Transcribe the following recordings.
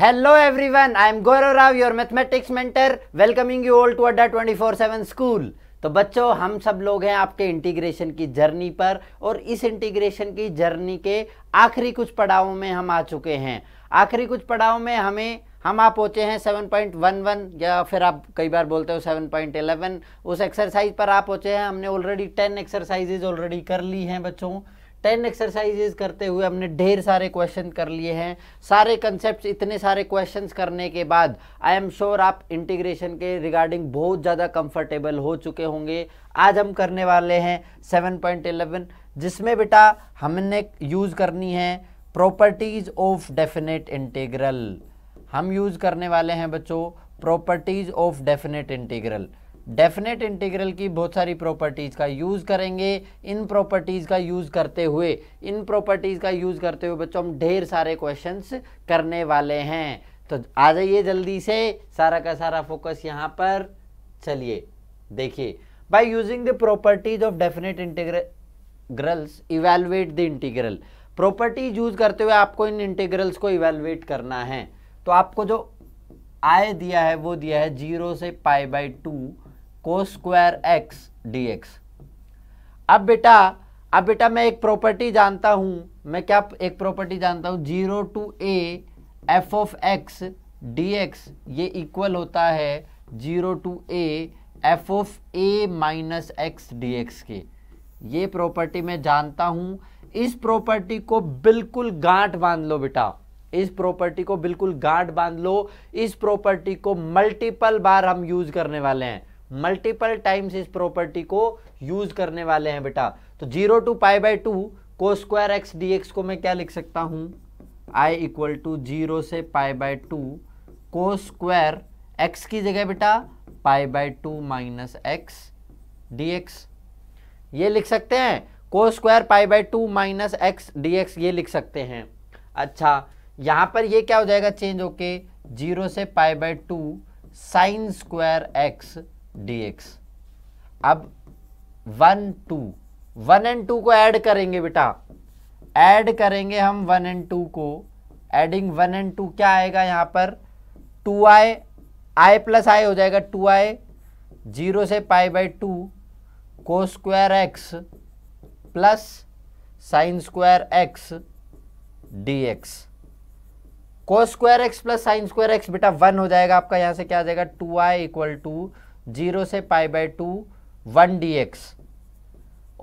everyone I am Gaurav Rao your mathematics mentor welcoming you all to Adda twenty four seven school तो बच्चों हम सब लोग हैं आपके इंटीग्रेशन की जर्नी पर और इस इंटीग्रेशन की जर्नी के आखिरी कुछ पड़ावों में हम आ चुके हैं आखिरी कुछ पड़ाव में हमें हम आप पहुँचे हैं सेवन पॉइंट वन वन या फिर आप कई बार बोलते हो सेवन पॉइंट एलेवन उस एक्सरसाइज पर आप पहुँचे हैं हमने ऑलरेडी टेन एक्सरसाइजेज ऑलरेडी कर ली हैं बच्चों टेन एक्सरसाइजेज करते हुए हमने ढेर सारे क्वेश्चन कर लिए हैं सारे कंसेप्ट इतने सारे क्वेश्चन करने के बाद आई एम श्योर आप इंटीग्रेशन के रिगार्डिंग बहुत ज़्यादा कंफर्टेबल हो चुके होंगे आज हम करने वाले हैं सेवन पॉइंट एलेवन जिसमें बेटा हमने यूज़ करनी है प्रॉपर्टीज़ ऑफ डेफिनेट इंटीग्रल हम यूज़ करने वाले हैं बच्चों properties of definite integral definite integral की बहुत सारी प्रॉपर्टीज़ का यूज़ करेंगे इन प्रॉपर्टीज़ का यूज़ करते हुए इन प्रॉपर्टीज़ का यूज़ करते हुए बच्चों हम ढेर सारे क्वेश्चंस करने वाले हैं तो आ जाइए जल्दी से सारा का सारा फोकस यहाँ पर चलिए देखिए by using the properties of definite integrals evaluate the integral properties use करते हुए आपको इन इंटीग्रल्स को इवेलुएट करना है तो आपको जो आय दिया है वो दिया है जीरो से pi by two cos square x d x अब बेटा अब बेटा मैं एक प्रॉपर्टी जानता हूँ मैं क्या एक प्रॉपर्टी जानता हूँ zero to a f of x d x ये इक्वल होता है zero to a f of a minus x d x के ये प्रॉपर्टी मैं जानता हूँ इस प्रॉपर्टी को बिल्कुल गांठ बांध लो बेटा इस प्रॉपर्टी को बिल्कुल गांठ बांध लो इस प्रॉपर्टी को मल्टीपल बार हम यूज करने वाले हैं मल्टीपल टाइम्स इस प्रॉपर्टी को यूज करने वाले हैं बेटा तो zero to pi by two cos square x d x को मैं क्या लिख सकता हूं आई इक्वल टू जीरो से pi by two cos square x की जगह बेटा pi by two minus x d x ये लिख सकते हैं cos square pi by two minus x d x ये लिख सकते हैं अच्छा यहां पर ये क्या हो जाएगा चेंज होके जीरो से pi by two sine square x dx अब one two one and two को ऐड करेंगे बेटा ऐड करेंगे हम वन एंड टू को एडिंग वन एंड टू क्या आएगा यहाँ पर टू आई आई प्लस आई हो जाएगा टू आई जीरो से pi by two cos square x plus sine square x d x cos square x plus sine square x बेटा one हो जाएगा आपका यहाँ से क्या आ जाएगा two I equal to zero से pi by two one d x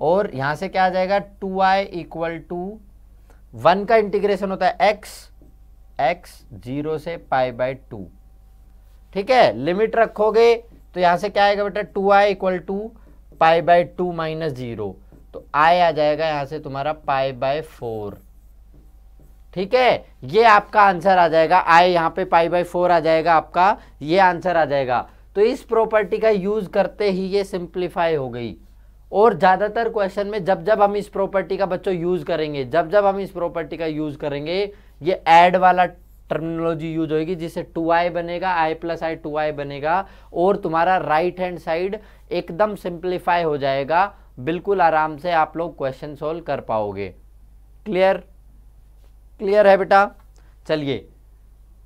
और यहां से क्या आ जाएगा two I equal to one का इंटीग्रेशन होता है एक्स एक्स जीरो से पाई बाई टू ठीक है लिमिट रखोगे तो यहां से क्या आएगा बेटा two I equal to pi by two minus zero तो आई आ जाएगा यहां से तुम्हारा पाई बाय फोर ठीक है ये आपका आंसर आ जाएगा आई यहां पे पाई बाय फोर आ जाएगा आपका ये आंसर आ जाएगा तो इस प्रॉपर्टी का यूज़ करते ही ये सिंप्लीफाई हो गई और ज़्यादातर क्वेश्चन में जब जब हम इस प्रॉपर्टी का बच्चों यूज़ करेंगे जब जब हम इस प्रॉपर्टी का यूज़ करेंगे ये एड वाला टर्मिनोलॉजी यूज होगी जिससे टू आई बनेगा आई प्लस आई टू आई बनेगा और तुम्हारा राइट हैंड साइड एकदम सिंप्लीफाई हो जाएगा बिल्कुल आराम से आप लोग क्वेश्चन सोल्व कर पाओगे क्लियर क्लियर है बेटा चलिए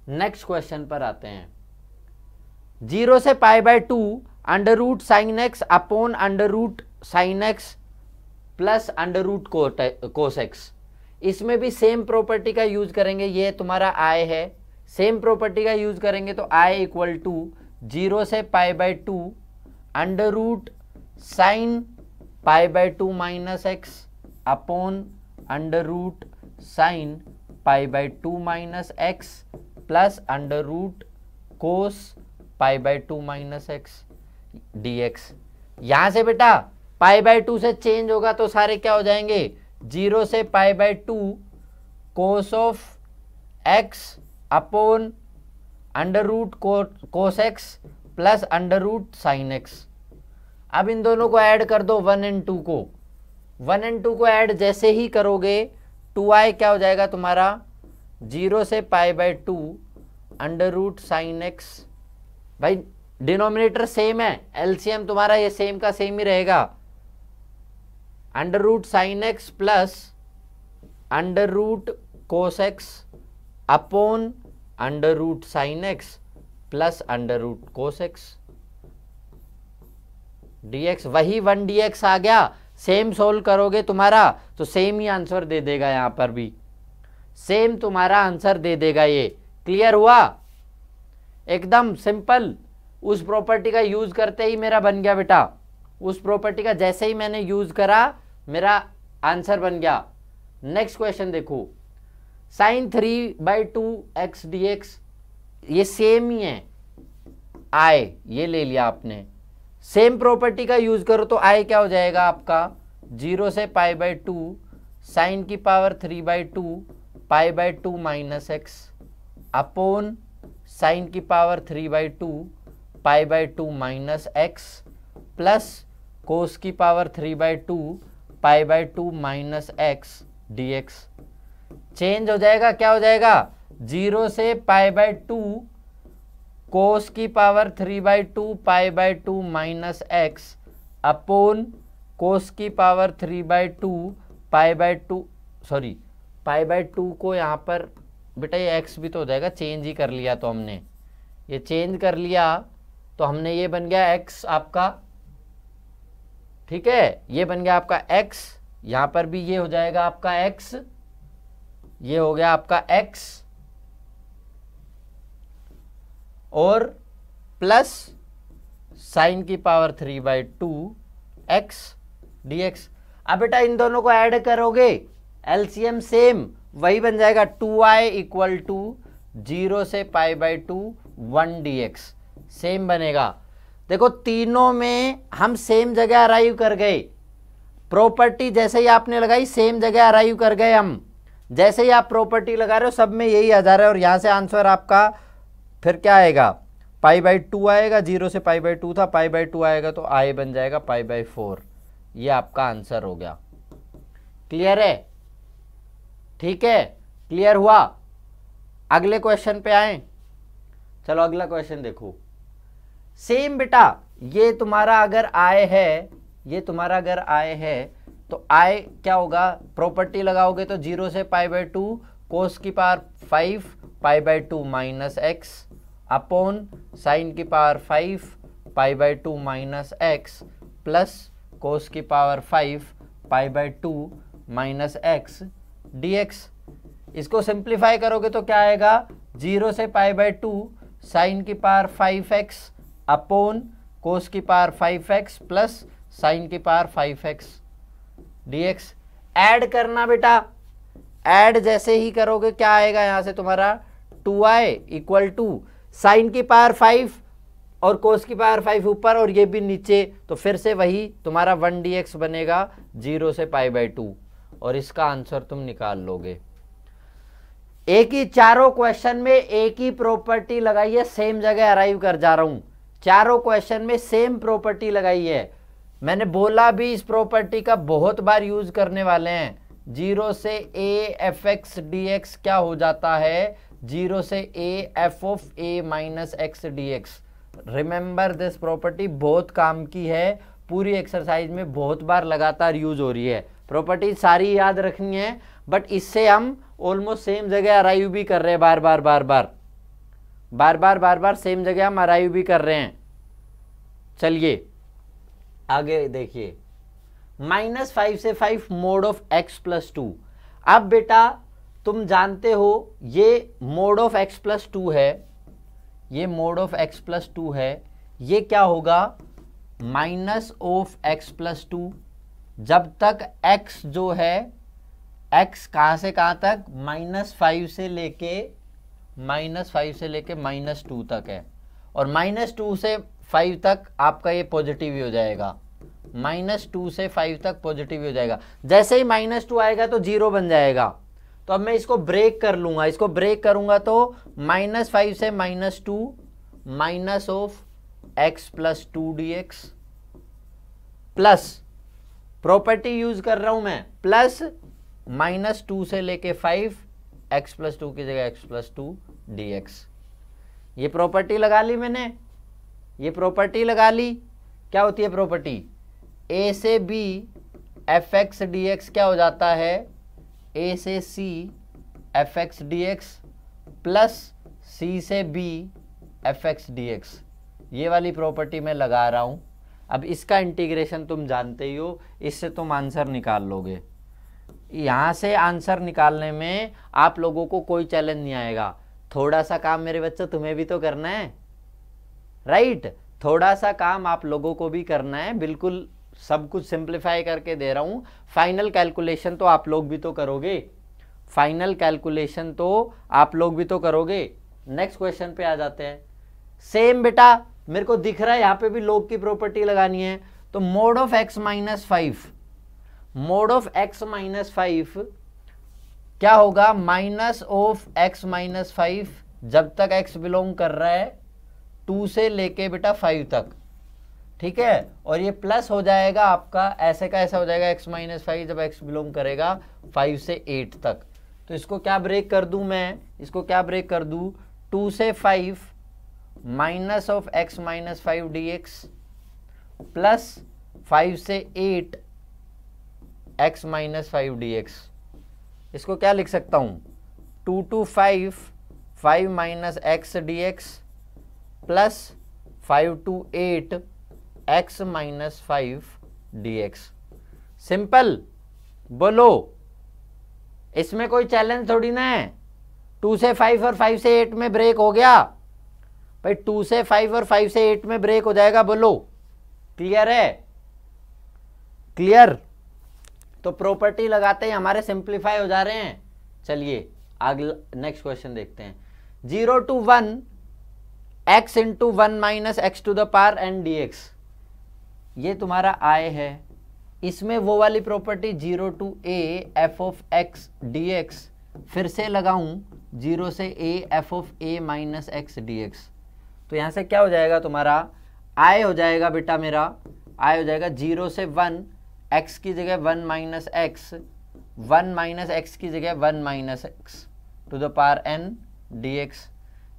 नेक्स्ट क्वेश्चन पर आते हैं जीरो से pi by two under root sine x upon under root sine x plus under root cos x इसमें भी सेम प्रॉपर्टी का यूज करेंगे ये तुम्हारा आय है सेम प्रॉपर्टी का यूज करेंगे तो आय इक्वल टू जीरो से pi by two under root sine pi by two minus x upon under root sine pi by two minus x plus under root cos pi by two minus x d x यहाँ से बेटा pi by two से change होगा तो सारे क्या हो जाएंगे जीरो से pi by two cos of x upon under root cos x plus under root sine x अब इन दोनों को ऐड कर दो वन एंड टू को वन एंड टू को ऐड जैसे ही करोगे टू आई क्या हो जाएगा तुम्हारा जीरो से pi by two under root sine x भाई डिनोमिनेटर सेम है एलसीएम तुम्हारा ये सेम का सेम ही रहेगा under root sine x plus under root cos x upon under root sine x plus under root cos x d x वही one d x आ गया सेम सोल्व करोगे तुम्हारा तो सेम ही आंसर दे देगा यहां पर भी सेम तुम्हारा आंसर दे देगा ये क्लियर हुआ एकदम सिंपल उस प्रॉपर्टी का यूज़ करते ही मेरा बन गया बेटा उस प्रॉपर्टी का जैसे ही मैंने यूज़ करा मेरा आंसर बन गया नेक्स्ट क्वेश्चन देखो sine three by two x d x ये सेम ही है आय ये ले लिया आपने सेम प्रॉपर्टी का यूज़ करो तो आय क्या हो जाएगा आपका जीरो से पाई बाई टू साइन की power three by two pi by two minus x upon sine की power three by two pi by two minus x plus cos की power three by two pi by two minus x d x change हो जाएगा क्या हो जाएगा zero से pi by two cos की power three by two pi by two minus x upon cos की power three by two pi by two sorry pi by two को यहाँ पर बेटा ये एक्स भी तो हो जाएगा चेंज ही कर लिया तो हमने ये चेंज कर लिया तो हमने ये बन गया एक्स आपका ठीक है ये बन गया आपका एक्स यहां पर भी ये हो जाएगा आपका एक्स ये हो गया आपका एक्स और प्लस साइन की power three by two x d x अब बेटा इन दोनों को ऐड करोगे एलसीएम सेम वही बन जाएगा two I equal to zero से pi by two one d x same बनेगा देखो तीनों में हम सेम जगह अराइव कर गए प्रॉपर्टी जैसे ही आपने लगाई सेम जगह अराइव कर गए हम जैसे ही आप प्रॉपर्टी लगा रहे हो सब में यही आ जा रहा है और यहाँ से आंसर आपका फिर क्या आएगा पाई बाई टू आएगा जीरो से पाई बाई टू था पाई बाई टू आएगा तो आई बन जाएगा पाई बाई फोर ये आपका आंसर हो गया क्लियर है ठीक है क्लियर हुआ अगले क्वेश्चन पे आए चलो अगला क्वेश्चन देखो सेम बेटा ये तुम्हारा अगर आय है ये तुम्हारा अगर आए है तो आय क्या होगा प्रॉपर्टी लगाओगे तो जीरो से पाई बाय टू कोस की power five pi by two minus x upon sine की power five pi by two minus x plus cos की power five pi by two minus x dx इसको simplify करोगे तो क्या आएगा zero से pi by two sine की power five x upon cos की power five x plus sine की power five x d x add करना बेटा एड जैसे ही करोगे क्या आएगा यहाँ से तुम्हारा two I equal to sine की पार फाइव और कोस की पावर फाइव ऊपर और ये भी नीचे तो फिर से वही तुम्हारा वन डी एक्स बनेगा जीरो से पाई बाई टू और इसका आंसर तुम निकाल लोगे एक ही चारों क्वेश्चन में एक ही प्रॉपर्टी लगाई है सेम जगह अराइव कर जा रहा हूं चारों क्वेश्चन में सेम प्रॉपर्टी लगाई है मैंने बोला भी इस प्रॉपर्टी का बहुत बार यूज करने वाले हैं जीरो से a f x d x क्या हो जाता है जीरो से a f of a minus x d x remember this property बहुत काम की है पूरी एक्सरसाइज में बहुत बार लगातार यूज हो रही है प्रॉपर्टीज सारी याद रखनी है बट इससे हम ऑलमोस्ट सेम जगह अराइव भी कर रहे हैं बार बार बार बार बार बार बार बार सेम जगह हम अराइव भी कर रहे हैं चलिए आगे देखिए माइनस फाइव से five mod of x plus two अब बेटा तुम जानते हो ये mod of x plus two है ये mod of x plus two है ये क्या होगा minus of x plus two जब तक x जो है x कहाँ से कहाँ तक माइनस फाइव से लेके माइनस फाइव से लेके माइनस टू तक है और माइनस टू से फाइव तक आपका ये पॉजिटिव ही हो जाएगा माइनस टू से फाइव तक पॉजिटिव ही हो जाएगा जैसे ही माइनस टू आएगा तो जीरो बन जाएगा तो अब मैं इसको ब्रेक कर लूंगा इसको ब्रेक करूंगा तो माइनस फाइव से minus two minus of x plus two d x plus property use कर रहा हूं मैं प्लस माइनस टू से लेके फाइव एक्स प्लस टू की जगह x plus two d x ये प्रॉपर्टी लगा ली मैंने ये प्रॉपर्टी लगा ली क्या होती है प्रॉपर्टी ए से b f x d x क्या हो जाता है ए से c f x d x plus c से b f x d x ये वाली प्रॉपर्टी मैं लगा रहा हूँ अब इसका इंटीग्रेशन तुम जानते ही हो इससे तुम आंसर निकाल लोगे यहाँ से आंसर निकालने में आप लोगों को कोई चैलेंज नहीं आएगा थोड़ा सा काम मेरे बच्चों तुम्हें भी तो करना है राइट थोड़ा सा काम आप लोगों को भी करना है बिल्कुल सब कुछ सिंप्लीफाई करके दे रहा हूँ फाइनल कैलकुलेशन तो आप लोग भी तो करोगे फाइनल कैलकुलेशन तो आप लोग भी तो करोगे नेक्स्ट क्वेश्चन पे आ जाते हैं सेम बेटा मेरे को दिख रहा है यहाँ पे भी लोग की प्रॉपर्टी लगानी है तो mod of x minus five mod of x minus five क्या होगा minus of x minus five जब तक एक्स बिलोंग कर रहा है टू से लेके बेटा फाइव तक ठीक है और ये प्लस हो जाएगा आपका ऐसे का ऐसा हो जाएगा एक्स माइनस फाइव जब एक्स बिलोंग करेगा फाइव से एट तक तो इसको क्या ब्रेक कर दूं मैं इसको क्या ब्रेक कर दूं टू से five minus of x minus five d x plus five से eight x minus five d x इसको क्या लिख सकता हूँ two to five five minus x d x plus five to eight x minus five d x simple बोलो इसमें कोई challenge थोड़ी ना है टू से फाइव और फाइव से एट में ब्रेक हो गया भाई टू से फाइव और फाइव से एट में ब्रेक हो जाएगा बोलो क्लियर है क्लियर तो प्रॉपर्टी लगाते ही हमारे सिंप्लीफाई हो जा रहे हैं चलिए अगला नेक्स्ट क्वेश्चन देखते हैं zero to one x into one minus x to the power n d x ये तुम्हारा आय है इसमें वो वाली property zero to a f of x d x फिर से लगाऊं जीरो से a f of a minus x d x तो यहाँ से क्या हो जाएगा तुम्हारा आय हो जाएगा बेटा मेरा आय हो जाएगा जीरो से वन एक्स की जगह one minus x one minus x की जगह one minus x to the power n d x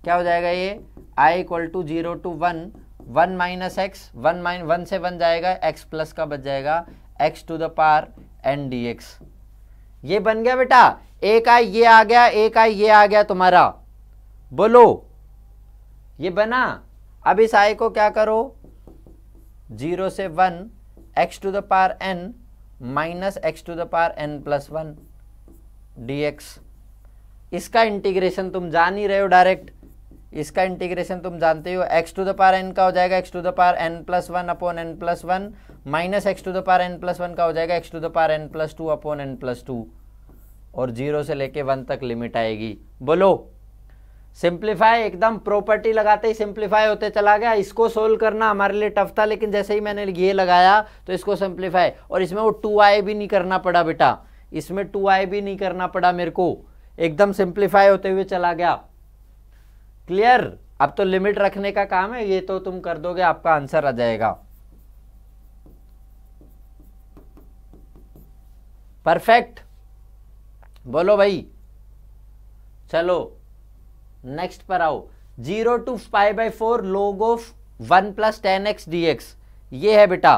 क्या हो जाएगा ये I equal to zero to one one minus x one mine one से वन जाएगा एक्स प्लस का बच जाएगा x to the power n d x ये बन गया बेटा एक आई ये आ गया एक आई ये आ गया तुम्हारा बोलो ये बना अब इस आई को क्या करो जीरो से one x to the power n minus x to the power n plus one d x इसका इंटीग्रेशन तुम जान ही रहे हो डायरेक्ट इसका इंटीग्रेशन तुम जानते हो x to the power n का हो जाएगा x to the power n plus one upon n plus one minus x to the power n plus one का हो जाएगा x to the power n plus two upon n plus two और zero से लेके one तक limit आएगी बोलो simplify एकदम प्रॉपर्टी लगाते ही सिंप्लीफाई होते चला गया इसको सोल्व करना हमारे लिए टफ था लेकिन जैसे ही मैंने ये लगाया तो इसको सिंप्लीफाई और इसमें वो टू आई भी नहीं करना पड़ा बेटा इसमें टू आई भी नहीं करना पड़ा मेरे को एकदम सिंप्लीफाई होते हुए चला गया क्लियर अब तो लिमिट रखने का काम है ये तो तुम कर दोगे आपका आंसर आ जाएगा परफेक्ट बोलो भाई चलो नेक्स्ट पर आओ zero to five by four log of one plus tan x d x ये है बेटा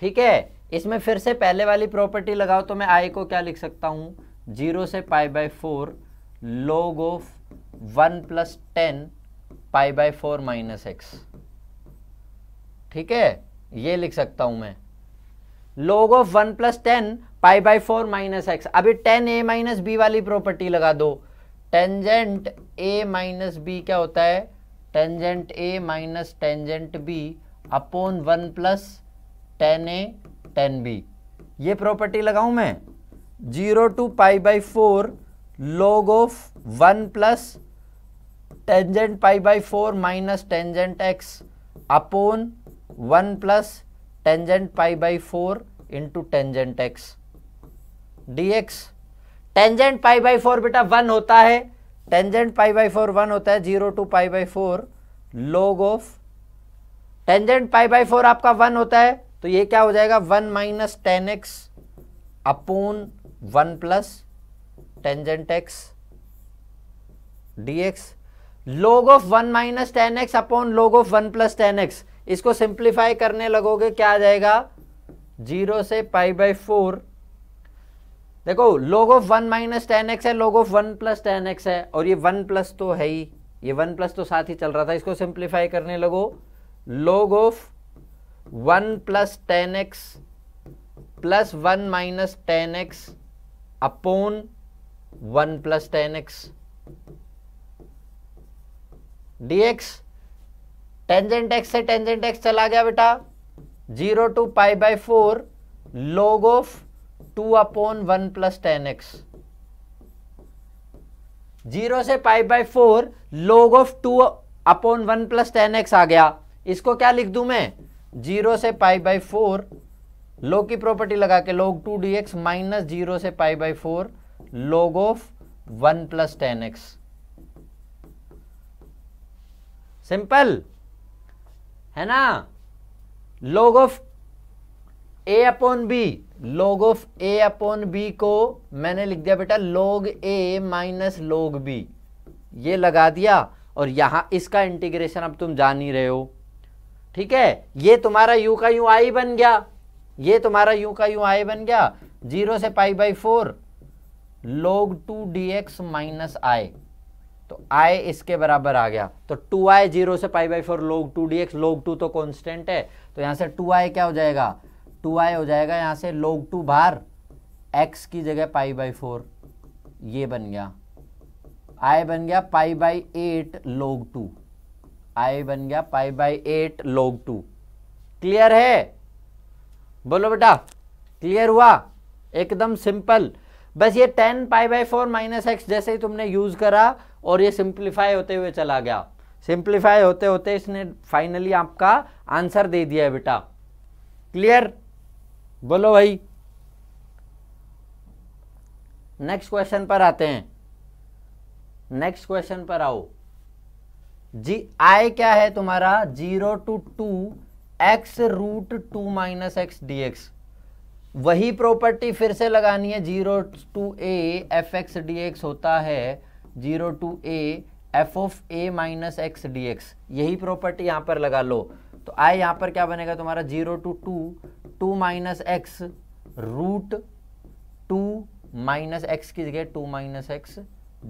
ठीक है इसमें फिर से पहले वाली प्रॉपर्टी लगाओ तो मैं आई को क्या लिख सकता हूं जीरो से pi by four log of one plus tan pi by four minus x ठीक है ये लिख सकता हूं मैं log of one plus tan pi by four minus x अभी टेन ए माइनस बी वाली प्रॉपर्टी लगा दो टेंजेंट ए माइनस बी क्या होता है tangent a minus tangent b upon one plus tan a tan b ये प्रॉपर्टी लगाऊं मैं zero to pi by four log of one plus tangent pi by four minus tangent x upon one plus tangent pi by four into tangent x d x tangent pi by four बेटा one होता है tangent pi by four one होता है zero to pi by four log of tangent pi by four आपका one होता है तो ये क्या हो जाएगा one minus tan x upon one plus tangent x d x log of one minus tan x upon log of one plus tan x इसको simplify करने लगोगे क्या आ जाएगा जीरो से पाई बाई फोर देखो log of one minus tan x है log of one plus tan x है और ये वन प्लस तो है ही ये वन प्लस तो साथ ही चल रहा था इसको सिंप्लीफाई करने लगो log of one plus tan x plus one minus tan x upon one plus tan x d x tangent x से टेंजेंट एक्स चला गया बेटा zero to pi by four log of two upon one plus tan x zero से pi by four log of two upon one plus tan x आ गया इसको क्या लिख दू मैं जीरो से पाई बाई फोर लोग की प्रॉपर्टी लगा के log two d x minus zero से pi by four log of one plus tan x simple है ना log of a upon b log of a upon b को मैंने लिख दिया बेटा log a minus log b ये लगा दिया और यहां इसका इंटीग्रेशन अब तुम जान ही रहे हो ठीक है ये तुम्हारा यू का यू आई बन गया ये तुम्हारा यू का यू आई बन गया जीरो से pi by four log two d x minus I तो आई इसके बराबर आ गया तो टू आई जीरो से pi by four log two d x log two तो कॉन्स्टेंट है तो यहां से टू आई क्या हो जाएगा टू आई हो जाएगा यहाँ से लोग टू बाहर एक्स की जगह पाई बाई फोर ये बन गया आई बन गया pi by eight log two I बन गया pi by eight log two clear है बोलो बेटा क्लियर हुआ एकदम सिंपल बस ये tan pi by four minus x जैसे ही तुमने यूज़ करा और ये सिंप्लीफाई होते हुए चला गया सिंप्लीफाई होते होते इसने फाइनली आपका आंसर दे दिया है बेटा क्लियर बोलो भाई नेक्स्ट क्वेश्चन पर आते हैं नेक्स्ट क्वेश्चन पर आओ जी आई क्या है तुम्हारा zero to two x root two minus x d x वही प्रॉपर्टी फिर से लगानी है zero to a f x d x होता है zero to a f of a minus x d x यही प्रॉपर्टी यहां पर लगा लो तो आई यहां पर क्या बनेगा तुम्हारा zero to two two minus x root two minus x की जगह two minus x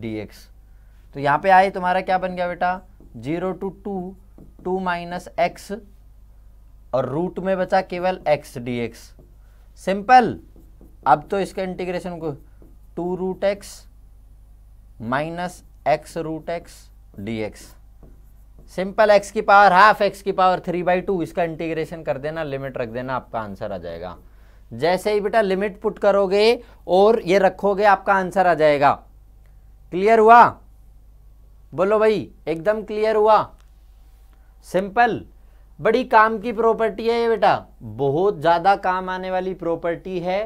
d x तो यहां पे आई तुम्हारा क्या बन गया बेटा zero to two two minus x और रूट में बचा केवल एक्स डी एक्स सिंपल अब तो इसका इंटीग्रेशन को two root x minus x root x d x simple x की पावर हाफ एक्स की पावर थ्री बाई टू इसका इंटीग्रेशन कर देना लिमिट रख देना आपका आंसर आ जाएगा जैसे ही बेटा लिमिट पुट करोगे और ये रखोगे आपका आंसर आ जाएगा क्लियर हुआ बोलो भाई एकदम क्लियर हुआ सिंपल बड़ी काम की प्रॉपर्टी है ये बेटा बहुत ज़्यादा काम आने वाली प्रॉपर्टी है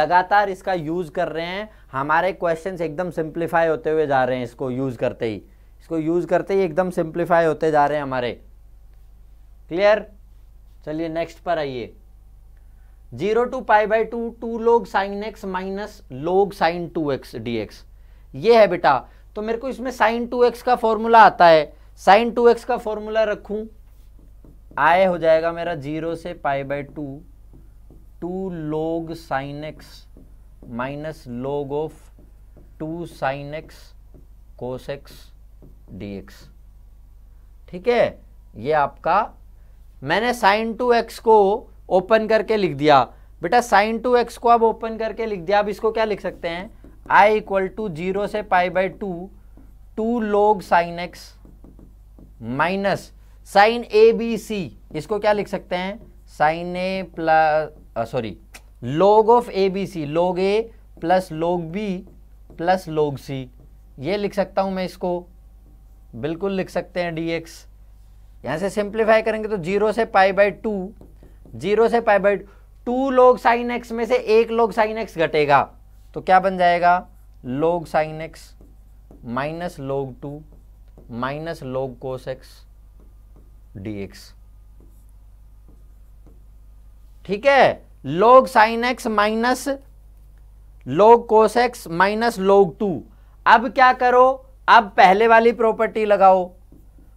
लगातार इसका यूज़ कर रहे हैं हमारे क्वेश्चंस एकदम सिंप्लीफाई होते हुए जा रहे हैं इसको यूज़ करते ही इसको यूज़ करते ही एकदम सिंप्लीफाई होते जा रहे हैं हमारे क्लियर चलिए नेक्स्ट पर आइए zero to pi by two two log sine x minus log sine two x d x ये है बेटा तो मेरे को इसमें साइन टू एक्स का फॉर्मूला आता है साइन टू एक्स का फॉर्मूला रखूं आय हो जाएगा मेरा जीरो से pi by two two log sine x minus log of two sine x cos x dx ठीक है ये आपका मैंने साइन टू एक्स को ओपन करके लिख दिया बेटा साइन टू एक्स को अब ओपन करके लिख दिया अब इसको क्या लिख सकते हैं आई इक्वल टू जीरो से pi by two two log sine x minus sine a b c इसको क्या लिख सकते हैं sine a plus sorry log of a b c log a plus log b plus log c ये लिख सकता हूं मैं इसको बिल्कुल लिख सकते हैं डी एक्स यहाँ से सिंप्लीफाई करेंगे तो जीरो से पाई बाई टू जीरो से pi by two log sine x में से एक लोग साइन एक्स घटेगा तो क्या बन जाएगा log sine x minus log two minus log cos x d x ठीक है लोग sine x minus log cos x minus log two अब क्या करो अब पहले वाली प्रॉपर्टी लगाओ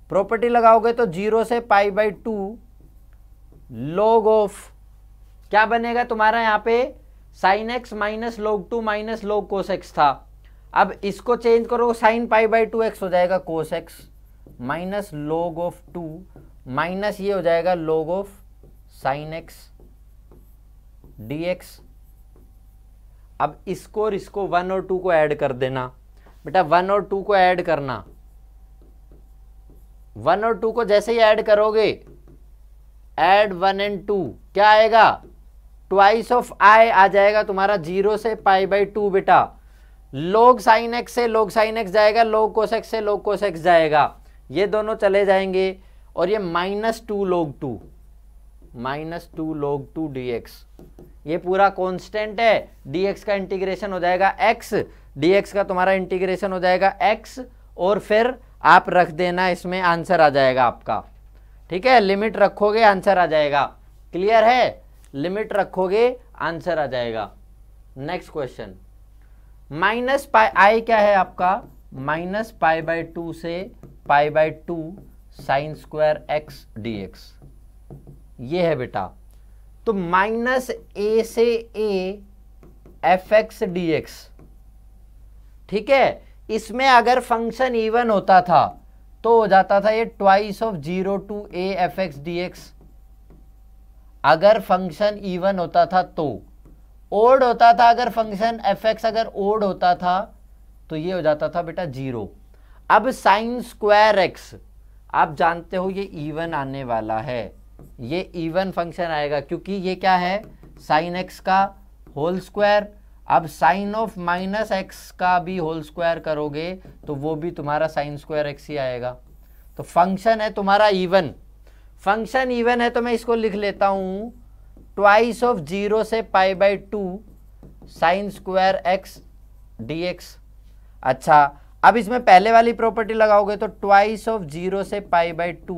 प्रॉपर्टी लगाओगे तो जीरो से pi by two log of क्या बनेगा तुम्हारा यहाँ पे sine x minus log two minus log cos x था अब इसको चेंज करो sine pi by two x हो जाएगा cos x minus log of two minus ये हो जाएगा log of sine x d x अब इसको और इसको वन और टू को ऐड कर देना बेटा वन और टू को ऐड करना वन और टू को जैसे ही ऐड करोगे ऐड वन एंड टू क्या आएगा ट्वाइस ऑफ आई आ जाएगा तुम्हारा जीरो से पाई बाई टू बेटा लोग साइन एक्स से लोग साइन एक्स जाएगा लोग एक्स से लोग एक्स जाएगा ये दोनों चले जाएंगे और ये minus two log two minus two log two d x ये पूरा कांस्टेंट है डी एक्स का इंटीग्रेशन हो जाएगा एक्स dx का तुम्हारा इंटीग्रेशन हो जाएगा x और फिर आप रख देना इसमें आंसर आ जाएगा आपका ठीक है लिमिट रखोगे आंसर आ जाएगा क्लियर है लिमिट रखोगे आंसर आ जाएगा next question minus pi I क्या है आपका माइनस पाई बाई टू से pi by two sine square x d x ये है बेटा तो माइनस ए से a f x d x ठीक है इसमें अगर फंक्शन इवन होता था तो हो जाता था ये twice of zero to a f x d x अगर फंक्शन इवन होता था तो ओड होता था अगर फंक्शन एफ एक्स अगर ओड होता था तो ये हो जाता था बेटा जीरो अब साइन स्क्वायर एक्स आप जानते हो ये इवन आने वाला है ये इवन फंक्शन आएगा क्योंकि ये क्या है साइन एक्स का होल स्क्वायर अब साइन ऑफ माइनस एक्स का भी होल स्क्वायर करोगे तो वो भी तुम्हारा साइन स्क्वायर एक्स ही आएगा तो फंक्शन है तुम्हारा इवन फंक्शन इवन है तो मैं इसको लिख लेता हूँ ट्वाइस ऑफ जीरो से pi by two sine square x d x अच्छा अब इसमें पहले वाली प्रॉपर्टी लगाओगे तो ट्वाइस ऑफ जीरो से pi by two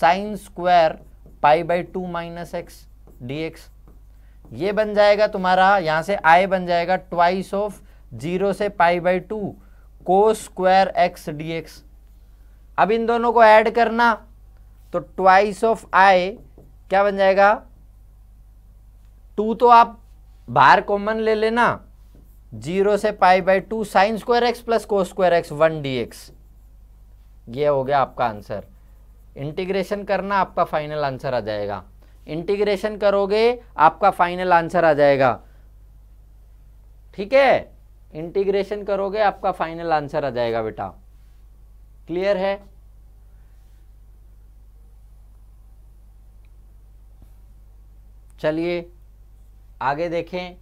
sine square pi by two minus x d x ये बन जाएगा तुम्हारा यहां से आई बन जाएगा ट्वाइस ऑफ जीरो से pi by two cos square x d x अब इन दोनों को ऐड करना तो ट्वाइस ऑफ आई क्या बन जाएगा टू तो आप बाहर कॉमन ले लेना जीरो से pi by two sine square x plus cos square x one d x ये हो गया आपका आंसर इंटीग्रेशन करना आपका फाइनल आंसर आ जाएगा इंटीग्रेशन करोगे आपका फाइनल आंसर आ जाएगा ठीक है इंटीग्रेशन करोगे आपका फाइनल आंसर आ जाएगा बेटा क्लियर है चलिए आगे देखें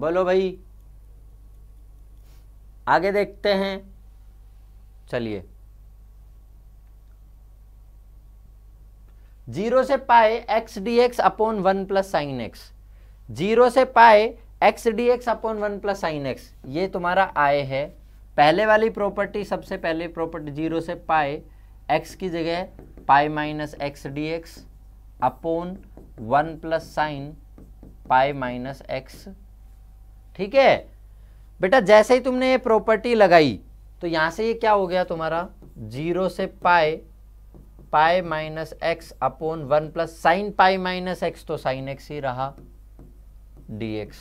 बोलो भाई आगे देखते हैं चलिए जीरो से pi x d x upon one plus sine x zero से pi x d x upon one plus sine x ये तुम्हारा आए है पहले वाली प्रॉपर्टी सबसे पहले प्रॉपर्टी जीरो से पाए एक्स की जगह pi minus x d x upon one plus sine pi minus x ठीक है बेटा जैसे ही तुमने ये प्रॉपर्टी लगाई तो यहां से ये क्या हो गया तुम्हारा जीरो से pi pi minus x upon one plus sine pi minus x तो साइन एक्स ही रहा डीएक्स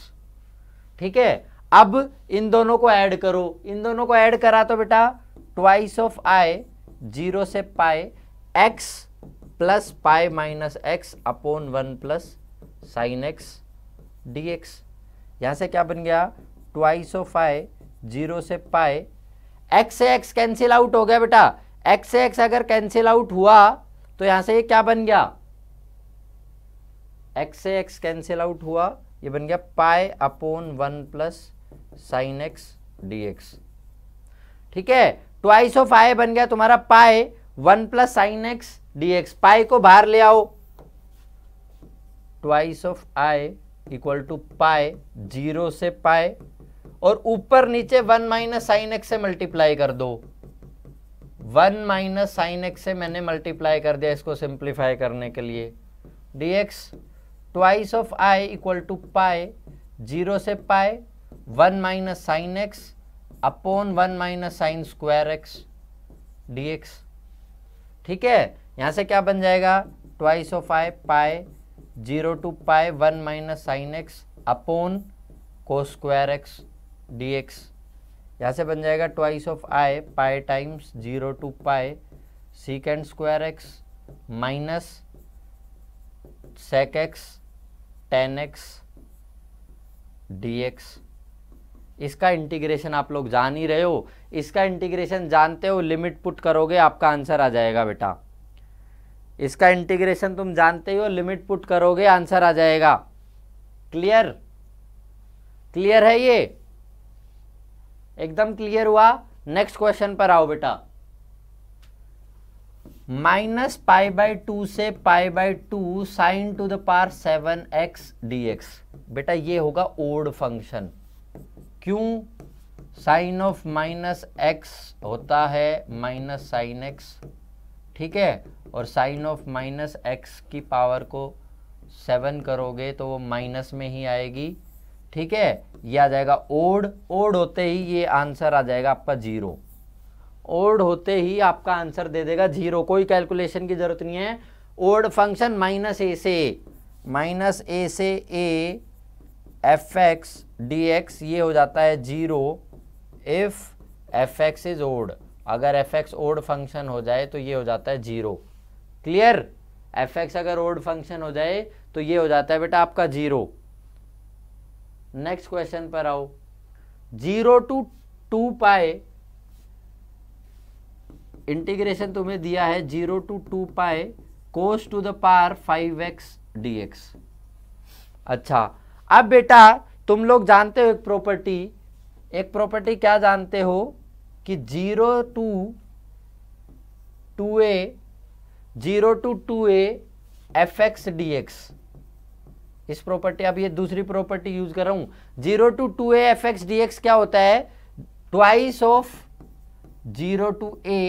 ठीक है अब इन दोनों को ऐड करो इन दोनों को ऐड करा तो बेटा ट्वाइस ऑफ आई जीरो से pi x plus pi minus x upon one plus sine x d x से क्या बन गया ट्वाइस ऑफ आई जीरो से पाए एक्स से एक्स कैंसिल आउट हो गया बेटा एक्स से एक्स अगर कैंसिल आउट हुआ तो यहां से ये क्या बन गया एक्स से एक्स कैंसिल आउट हुआ ये बन गया pi upon one plus sine x d x ठीक है ट्वाइस ऑफ आई बन गया तुम्हारा pi one plus sine x d x pi को बाहर ले आओ twice of I equal to pi zero से पाए और ऊपर नीचे वन माइनस साइन एक्स से मल्टीप्लाई कर दो वन माइनस साइन एक्स से मैंने मल्टीप्लाई कर दिया इसको सिंप्लीफाई करने के लिए d x twice of I equal to pi zero से pi one minus sine x upon one minus sine square x d x ठीक है यहाँ से क्या बन जाएगा twice of I pi zero to pi one minus sine x upon cos square x d x यहाँ से बन जाएगा twice of I pi times zero to pi secant square x minus sec x tan x d x इसका integration आप लोग जान ही रहे हो इसका इंटीग्रेशन जानते हो लिमिट पुट करोगे आपका आंसर आ जाएगा बेटा इसका इंटीग्रेशन तुम जानते ही हो लिमिट पुट करोगे आंसर आ जाएगा क्लियर क्लियर है ये एकदम क्लियर हुआ नेक्स्ट क्वेश्चन पर आओ बेटा माइनस पाई बाई टू से pi by two sine to the power seven x d x बेटा ये होगा ओड फंक्शन क्यों साइन ऑफ माइनस एक्स होता है माइनस साइन एक्स ठीक है और साइन ऑफ माइनस एक्स की पावर को सेवन करोगे तो वो माइनस में ही आएगी ठीक है ये आ जाएगा ओड ओड होते ही ये आंसर आ जाएगा आपका जीरो ओड होते ही आपका आंसर दे देगा जीरो कोई कैलकुलेशन की जरूरत नहीं है ओड फंक्शन माइनस ए से माइनस ए से a f x d x ये हो जाता है zero if f x is odd अगर एफ एक्स ओड फंक्शन हो जाए तो ये हो जाता है जीरो क्लियर एफ एक्स अगर ओड फंक्शन हो जाए तो ये हो जाता है बेटा आपका जीरो नेक्स्ट क्वेश्चन पर आओ zero to two pi integration तुम्हें दिया है zero to two pi cos to the power five x d x अच्छा अब बेटा तुम लोग जानते हो एक प्रॉपर्टी एक प्रॉपर्टी क्या जानते हो कि zero to two a zero to two a f x d x इस प्रॉपर्टी अब ये दूसरी प्रॉपर्टी यूज कर रहा हूं zero to two a f x d x क्या होता है twice of zero to a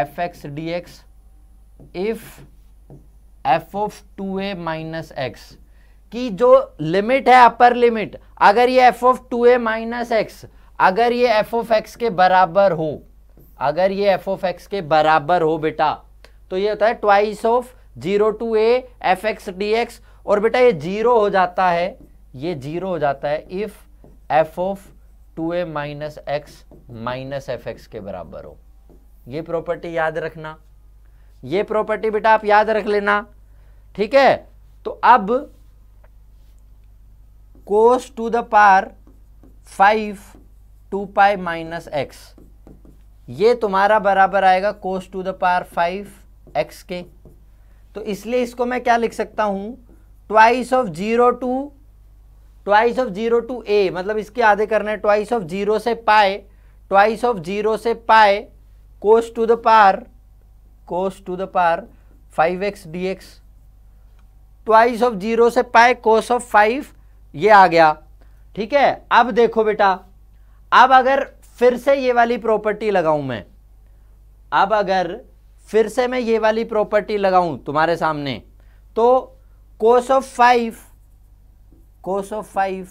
f x d x if f of two a minus x की जो लिमिट है अपर लिमिट अगर ये f of two a minus x अगर ये एफ ऑफ एक्स के बराबर हो अगर ये एफ ऑफ एक्स के बराबर हो बेटा तो ये होता है twice of zero to a f x d x और बेटा ये जीरो हो जाता है ये जीरो हो जाता है if f of two a minus x minus f x के बराबर हो ये प्रॉपर्टी याद रखना ये प्रॉपर्टी बेटा आप याद रख लेना ठीक है तो अब cos to the power five two pi minus x ये तुम्हारा बराबर आएगा cos to the power five x के तो इसलिए इसको मैं क्या लिख सकता हूं twice of zero to twice of zero to a मतलब इसके आधे करना है ट्वाइस ऑफ जीरो से पाए ट्वाइस ऑफ जीरो से pi cos to the power cos to the power five x d x twice of zero से pi cos of five ये आ गया ठीक है अब देखो बेटा अब अगर फिर से ये वाली प्रॉपर्टी लगाऊं मैं अब अगर फिर से मैं ये वाली प्रॉपर्टी लगाऊं तुम्हारे सामने तो cos of five cos of five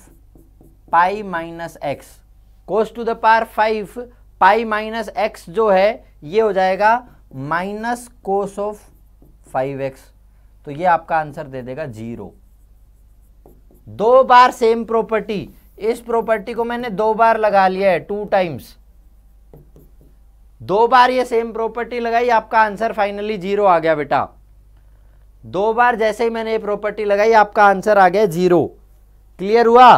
pi minus x cos to the power five pi minus x जो है ये हो जाएगा minus cos of five x तो ये आपका आंसर दे देगा जीरो दो बार सेम प्रॉपर्टी इस प्रॉपर्टी को मैंने दो बार लगा लिया है टू टाइम्स दो बार ये सेम प्रॉपर्टी लगाई आपका आंसर फाइनली जीरो आ गया बेटा दो बार जैसे ही मैंने ये प्रॉपर्टी लगाई आपका आंसर आ गया जीरो क्लियर हुआ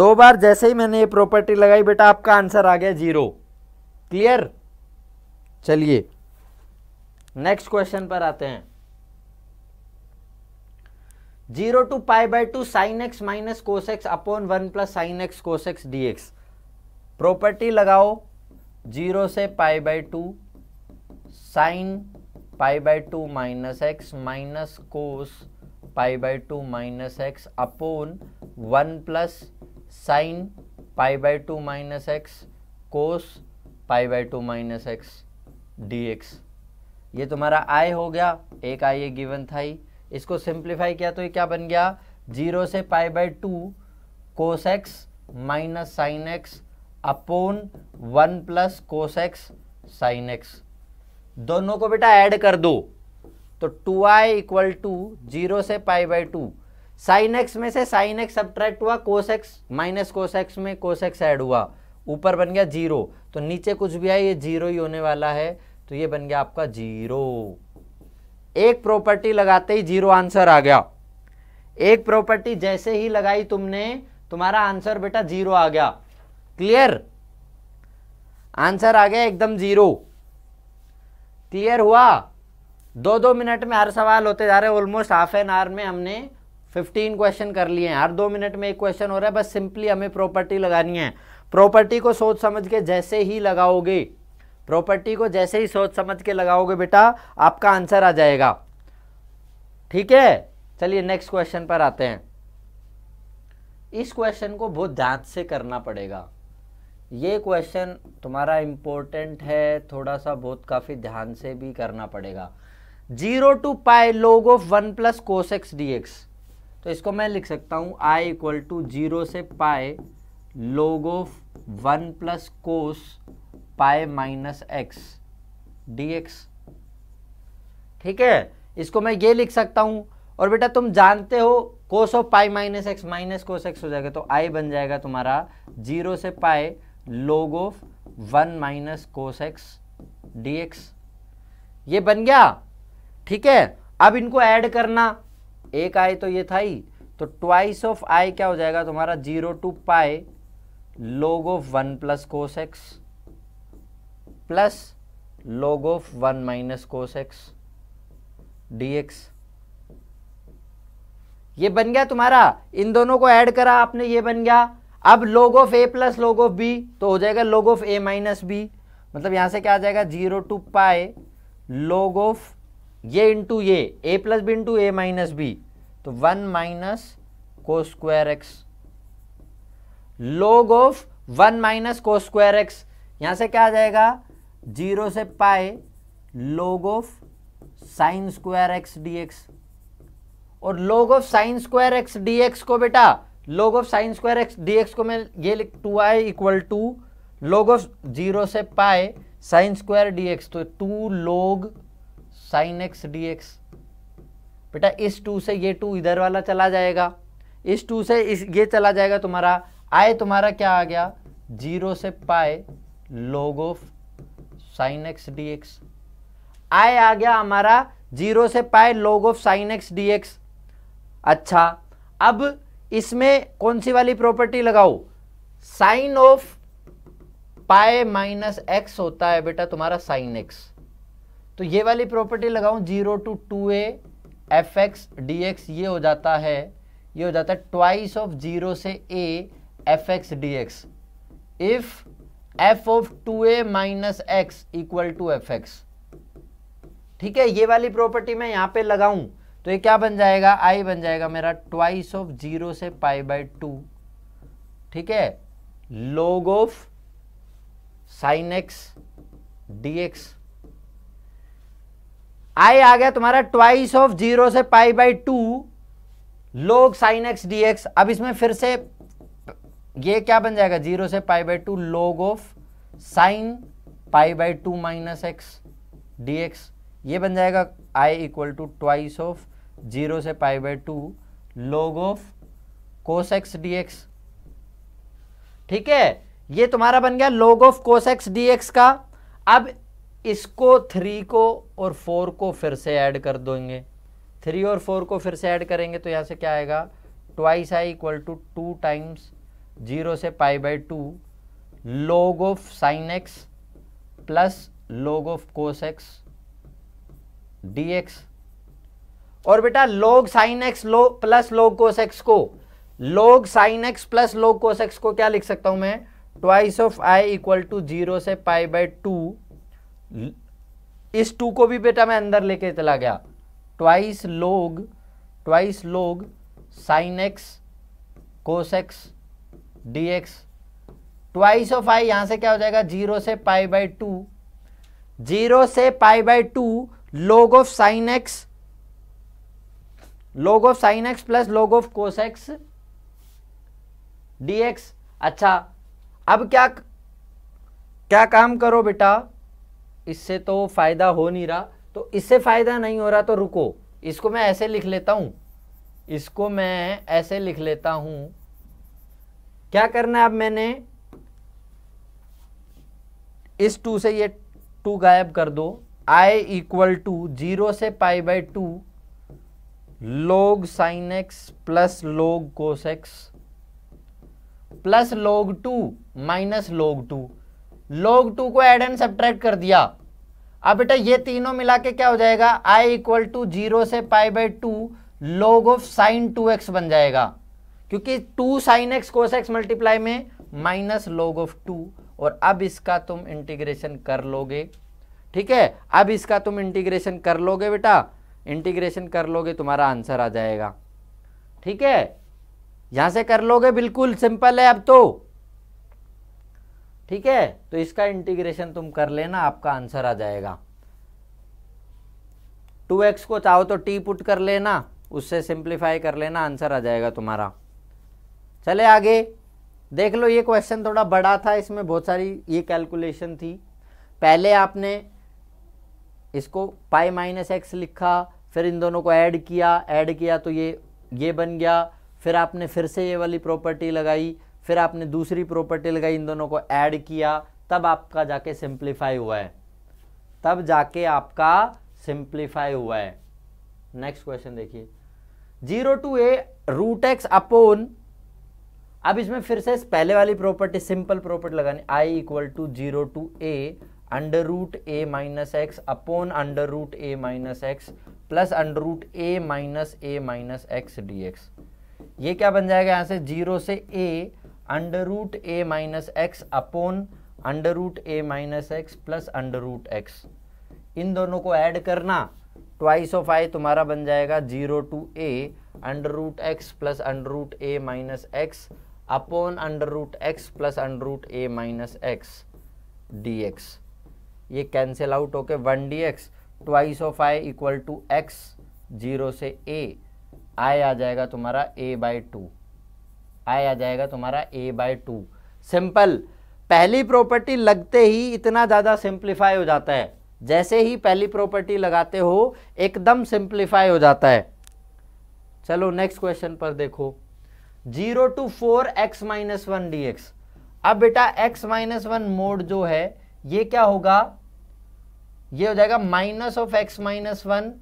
दो बार जैसे ही मैंने ये प्रॉपर्टी लगाई बेटा आपका आंसर आ गया जीरो क्लियर चलिए नेक्स्ट क्वेश्चन पर आते हैं zero to pi by two sine x minus cos x upon one plus sine x cos x d x property लगाओ जीरो से pi by two sine pi by two minus x minus cos pi by two minus x upon one plus sine pi by two minus x cos pi by two minus x d x ये तुम्हारा आय हो गया एक आई ये given था ही इसको simplify किया तो ये क्या बन गया जीरो से pi by two cos x minus sine x upon one plus cos x sine x दोनों को बेटा ऐड कर दो तो two I equal to zero से pi by two sine x में से साइन एक्स सब्ट्रैक्ट हुआ cos x minus cos x में कोस एक्स ऐड हुआ ऊपर बन गया जीरो तो नीचे कुछ भी आया ये जीरो ही होने वाला है तो ये बन गया आपका जीरो एक प्रॉपर्टी लगाते ही जीरो आंसर आ गया एक प्रॉपर्टी जैसे ही लगाई तुमने तुम्हारा आंसर बेटा जीरो आ गया क्लियर आंसर आ गया एकदम जीरो क्लियर हुआ दो दो मिनट में हर सवाल होते जा रहे हैं ऑलमोस्ट हाफ एन आवर में हमने 15 क्वेश्चन कर लिए हैं हर दो मिनट में एक क्वेश्चन हो रहा है बस सिंपली हमें प्रॉपर्टी लगानी है प्रॉपर्टी को सोच समझ के जैसे ही लगाओगे प्रॉपर्टी को जैसे ही सोच समझ के लगाओगे बेटा आपका आंसर आ जाएगा ठीक है चलिए नेक्स्ट क्वेश्चन पर आते हैं इस क्वेश्चन को बहुत ध्यान से करना पड़ेगा ये क्वेश्चन तुम्हारा इम्पोर्टेंट है थोड़ा सा बहुत काफ़ी ध्यान से भी करना पड़ेगा zero to pi log of one plus cos x d तो इसको मैं लिख सकता हूं आई इक्वल टू जीरो से pi log of one plus कोस पाए माइनस एक्स डी ठीक है इसको मैं ये लिख सकता हूं और बेटा तुम जानते हो cos of pi minus x minus cos x हो जाएगा तो आई बन जाएगा तुम्हारा जीरो से pi log of one minus cos x d x ये बन गया ठीक है अब इनको ऐड करना एक आई तो ये था ही तो ट्वाइस ऑफ आई क्या हो जाएगा तुम्हारा zero to pi log of one plus cos x plus log of one minus cos x d x ये बन गया तुम्हारा इन दोनों को ऐड करा आपने ये बन गया अब log of a plus log of b तो हो जाएगा लोग ऑफ ए माइनस बी मतलब यहां से क्या आ जाएगा जीरो टू पाए लोग ऑफ ये इंटू ये a plus b into a minus b तो one minus cos square x log of one minus cos square x यहां से क्या आ जाएगा जीरो से pi log of sine square x d x और log of sine square x d x को बेटा log of sine square x d को मैं ये two I equal to log of zero से पाए साइन स्क्वायर डी तो two log sine x d बेटा इस टू से ये टू इधर वाला चला जाएगा इस टू से इस ये चला जाएगा तुम्हारा आए तुम्हारा क्या आ गया जीरो से pi log of sine x d I आ गया हमारा जीरो से pi log of sine x d अच्छा अब इसमें कौन सी वाली प्रॉपर्टी लगाओ sine of pi minus x होता है बेटा तुम्हारा साइन एक्स तो ये वाली प्रॉपर्टी लगाऊ zero to two a f x d x ये हो जाता है ये हो जाता है ट्वाइस ऑफ जीरो से a f x d x if f of two a minus x equal to f x ठीक है ये वाली प्रॉपर्टी मैं यहां पे लगाऊं तो ये क्या बन जाएगा आई बन जाएगा मेरा ट्वाइस ऑफ जीरो से पाई बाई टू ठीक है log of sine x d x I आ गया तुम्हारा ट्वाइस ऑफ जीरो से pi by two log sine x d x अब इसमें फिर से ये क्या बन जाएगा जीरो से pi by two log of sine pi by two minus x d x ये बन जाएगा I equal to twice of zero से pi by two log of cos x d x ठीक है ये तुम्हारा बन गया log of cos x d x का अब इसको थ्री को और फोर को फिर से ऐड कर देंगे थ्री और फोर को फिर से ऐड करेंगे तो यहाँ से क्या आएगा twice I equal to two times zero से pi by two log of sine x plus log of cos x d x और बेटा log साइन x लो प्लस log cos x को log sine x plus log cos x को क्या लिख सकता हूं मैं twice of I equal to zero से पाई बाई टू इस टू को भी बेटा मैं अंदर लेके चला गया twice log twice log sine x cos x d x twice of I यहां से क्या हो जाएगा जीरो से पाई बाई टू जीरो से pi by two log of sine x log of sine x plus log of cos x d x अच्छा अब क्या क्या काम करो बेटा इससे तो फायदा हो नहीं रहा तो इससे फायदा नहीं हो रहा तो रुको इसको मैं ऐसे लिख लेता हूं इसको मैं ऐसे लिख लेता हूं क्या करना है अब मैंने इस टू से ये टू गायब कर दो आई इक्वल टू जीरो से pi by two log sine x plus log cos x plus log two minus log two log two को एड एंड सब्ट्रैक्ट कर दिया अब बेटा ये तीनों मिला के क्या हो जाएगा i इक्वल टू जीरो से pi by two log of sine two x बन जाएगा क्योंकि two sine x cos x multiply में माइनस लोग ऑफ टू और अब इसका तुम इंटीग्रेशन कर लोगे ठीक है अब इसका तुम इंटीग्रेशन कर लोगे बेटा इंटीग्रेशन कर लोगे तुम्हारा आंसर आ जाएगा ठीक है यहां से कर लोगे बिल्कुल सिंपल है अब तो ठीक है तो इसका इंटीग्रेशन तुम कर लेना आपका आंसर आ जाएगा टू एक्स को चाहो तो टी पुट कर लेना उससे सिंप्लीफाई कर लेना आंसर आ जाएगा तुम्हारा चले आगे देख लो ये क्वेश्चन थोड़ा बड़ा था इसमें बहुत सारी ये कैलकुलेशन थी पहले आपने इसको पाई माइनस एक्स लिखा फिर इन दोनों को ऐड किया ऐड किया तो ये ये बन गया फिर आपने फिर से ये वाली प्रॉपर्टी लगाई फिर आपने दूसरी प्रॉपर्टी लगाई इन दोनों को ऐड किया तब आपका जाके सिंप्लीफाई हुआ है तब जाके आपका सिंप्लीफाई हुआ है नेक्स्ट क्वेश्चन देखिए zero to a root x upon अब इसमें फिर से पहले वाली प्रॉपर्टी सिंपल प्रॉपर्टी लगानी I equal to zero to a under root a minus x upon under root a minus x plus under root a minus a minus x d x ये क्या बन जाएगा यहाँ से जीरो से a under root a minus x upon under root a minus x plus under root x इन दोनों को ऐड करना ट्वाइस ऑफ आई तुम्हारा बन जाएगा zero to a under root x plus under root a minus x upon under root x plus under root a minus x d x ये cancel out होके one d x twice of I equal to x zero से a आई आ जाएगा तुम्हारा a by to आई आ जाएगा तुम्हारा a by two simple पहली प्रॉपर्टी लगते ही इतना ज़्यादा सिंप्लीफाई हो जाता है जैसे ही पहली प्रॉपर्टी लगाते हो एकदम सिंप्लीफाई हो जाता है चलो नेक्स्ट क्वेश्चन पर देखो zero to four x minus one d x अब बेटा एक्स माइनस वन मोड जो है ये क्या होगा ये हो जाएगा minus of x minus one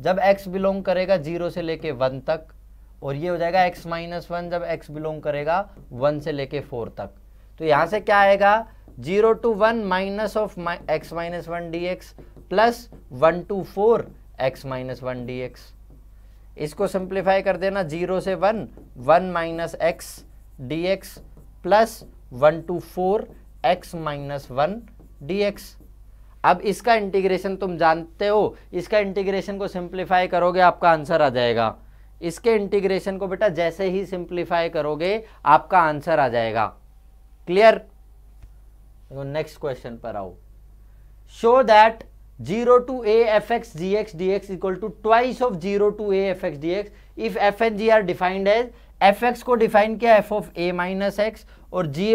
जब एक्स बिलोंग करेगा जीरो से लेके वन तक और ये हो जाएगा एक्स माइनस वन जब एक्स बिलोंग करेगा वन से लेके फोर तक तो यहां से क्या आएगा zero to one minus of x minus one d x plus one to four x minus one d x इसको सिंप्लीफाई कर देना जीरो से one one minus x d x plus one to four x minus one dx अब इसका integration तुम जानते हो इसका इंटीग्रेशन को सिंप्लीफाई करोगे आपका आंसर आ जाएगा इसके इंटीग्रेशन को बेटा जैसे ही सिंप्लीफाई करोगे आपका आंसर आ जाएगा क्लियर नेक्स्ट क्वेश्चन पर आओ show that zero to a f x g x d x equal to twice of zero to a f x d x if f and g are defined as f x को define किया f of a minus x और g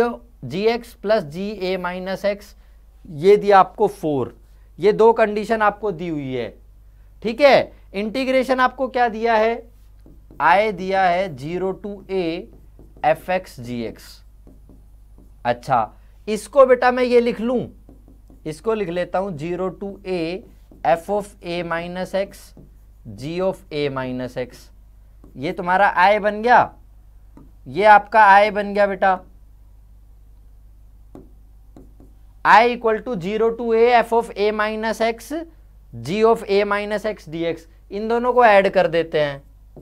g x plus g a minus x ये दिया आपको four ये दो condition आपको दी हुई है ठीक है इंटीग्रेशन आपको क्या दिया है आई दिया है zero to a f x g x अच्छा इसको बेटा मैं ये लिख लू इसको लिख लेता हूं zero to a f of a minus x g of a minus x ये तुम्हारा आय बन गया ये आपका आय बन गया बेटा I equal to zero to a f of a minus x g of a minus x d x इन दोनों को ऐड कर देते हैं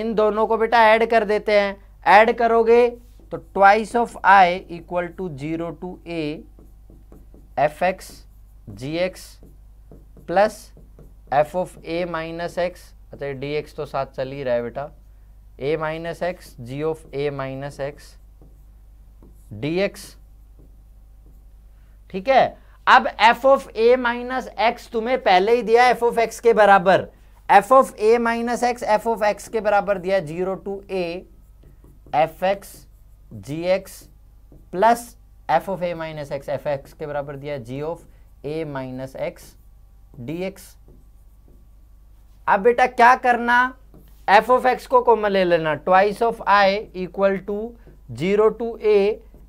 इन दोनों को बेटा ऐड कर देते हैं ऐड करोगे तो twice of I equal to zero to a f x g x plus f of a minus x अच्छा डी एक्स तो साथ चल ही रहा है बेटा a minus x g of a minus x d x ठीक है अब f of a minus x तुम्हें पहले ही दिया एफ ऑफ एक्स के बराबर f of a minus x f of x के बराबर दिया zero to a f x g x plus f of a minus x f x के बराबर दिया g of a minus x d x अब बेटा क्या करना एफ ऑफ एक्स को कॉमन ले लेना twice of I equal to zero to a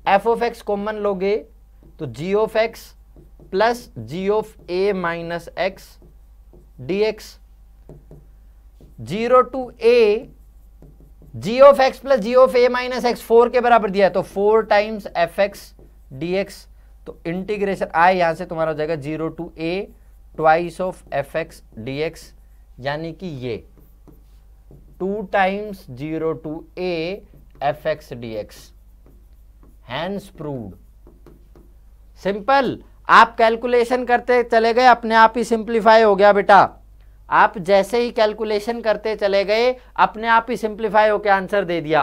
f of x common लोगे तो g of x plus g of a minus x d x zero to a g of x plus g of a minus x four के बराबर दिया है तो four times f x d x तो integration आए यहां से तुम्हारा हो जाएगा zero to a twice of f x d x यानी कि ये two times zero to a f x d x hence proved simple आप कैलकुलेशन करते चले गए अपने आप ही सिंप्लीफाई हो गया बेटा आप जैसे ही कैलकुलेशन करते चले गए अपने आप ही सिंप्लीफाई होकर आंसर दे दिया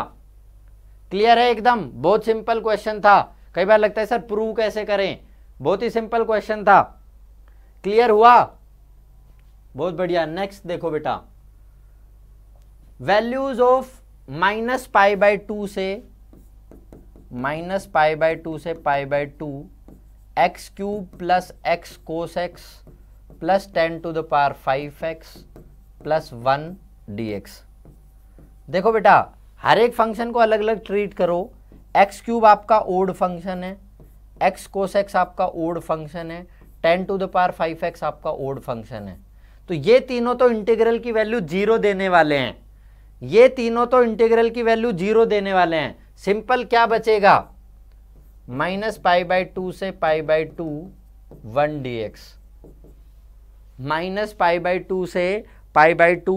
क्लियर है एकदम बहुत सिंपल क्वेश्चन था कई बार लगता है सर प्रूव कैसे करें बहुत ही सिंपल क्वेश्चन था क्लियर हुआ बहुत बढ़िया नेक्स्ट देखो बेटा values of minus pi by two से माइनस पाई बाय टू से pi by two x cube plus x cos x plus ten to the power five x plus one d x देखो बेटा हर एक function को अलग अलग treat करो x cube आपका ओड फंक्शन है एक्स कोस एक्स आपका ओड फंक्शन है ten to the power five x आपका ओड फंक्शन है तो ये तीनों तो इंटीग्रल की वैल्यू जीरो देने वाले हैं ये तीनों तो इंटीग्रल की वैल्यू जीरो देने वाले हैं सिंपल क्या बचेगा माइनस पाई बाई टू से pi by two one d x minus pi by two से pi by two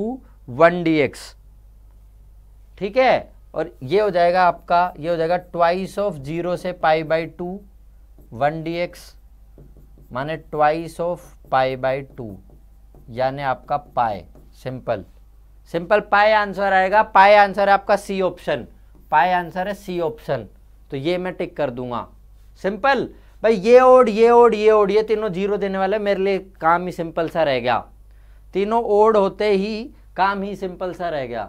one d x ठीक है और ये हो जाएगा आपका ये हो जाएगा ट्वाइस ऑफ जीरो से pi by two one d x माने twice of pi by two यानी आपका पाए सिंपल सिंपल पाए आंसर आएगा पाए आंसर है आपका सी ऑप्शन पाए आंसर है सी ऑप्शन तो ये मैं टिक कर दूंगा सिंपल भाई ये ओड ये ओड ये ओड ये तीनों जीरो देने वाले मेरे लिए काम ही सिंपल सा रह गया तीनों ओड होते ही काम ही सिंपल सा रह गया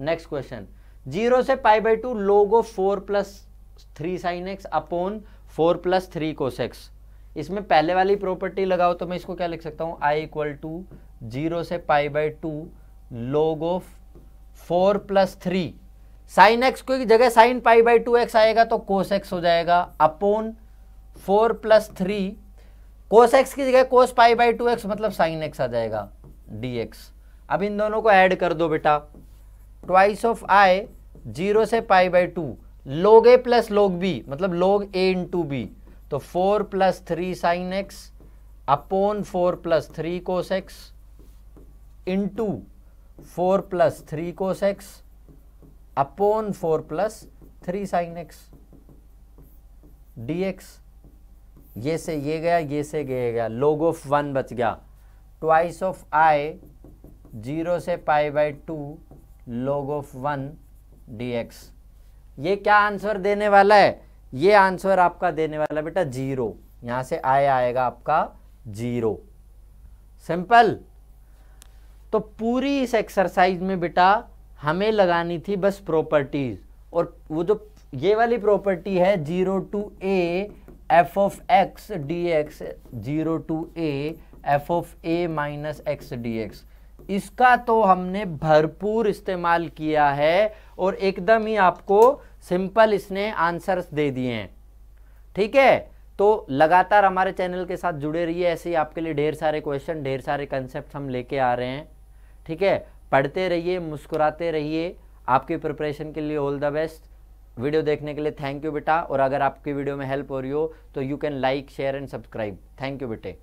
नेक्स्ट क्वेश्चन जीरो से pi by two log four plus three sine x upon four plus three सेक्स इसमें पहले वाली प्रॉपर्टी लगाओ तो मैं इसको क्या लिख सकता हूँ आई इक्वल टू जीरो से pi by two log of four plus three sine x को जगह sine pi by two x आएगा तो कोस एक्स हो जाएगा upon four plus three cos x की जगह cos pi by two x मतलब साइन एक्स आ जाएगा डी एक्स अब इन दोनों को ऐड कर दो बेटा ट्वाइस ऑफ आई जीरो से पाई बाई टू लोग ए प्लस लोग बी मतलब log a into b तो four plus three sine x upon four plus three cos x into four plus three cos x upon four plus three sine x d x ये से ये गया ये से ये गया log of one बच गया ट्वाइस ऑफ आई जीरो से pi by two log of one d x ये क्या आंसर देने वाला है ये आंसर आपका देने वाला बेटा जीरो यहां से आय आएगा आपका जीरो सिंपल तो पूरी इस एक्सरसाइज में बेटा हमें लगानी थी बस प्रॉपर्टीज और वो जो ये वाली प्रॉपर्टी है zero to a f of x d x zero to a f of a minus x d x इसका तो हमने भरपूर इस्तेमाल किया है और एकदम ही आपको सिंपल इसने आंसर्स दे दिए हैं ठीक है तो लगातार हमारे चैनल के साथ जुड़े रहिए ऐसे ही आपके लिए ढेर सारे क्वेश्चन ढेर सारे कंसेप्ट हम लेके आ रहे हैं ठीक है पढ़ते रहिए मुस्कुराते रहिए आपकी प्रिपरेशन के लिए ऑल द बेस्ट वीडियो देखने के लिए थैंक यू बेटा और अगर आपकी वीडियो में हेल्प हो रही हो तो you can like share and subscribe thank you बेटे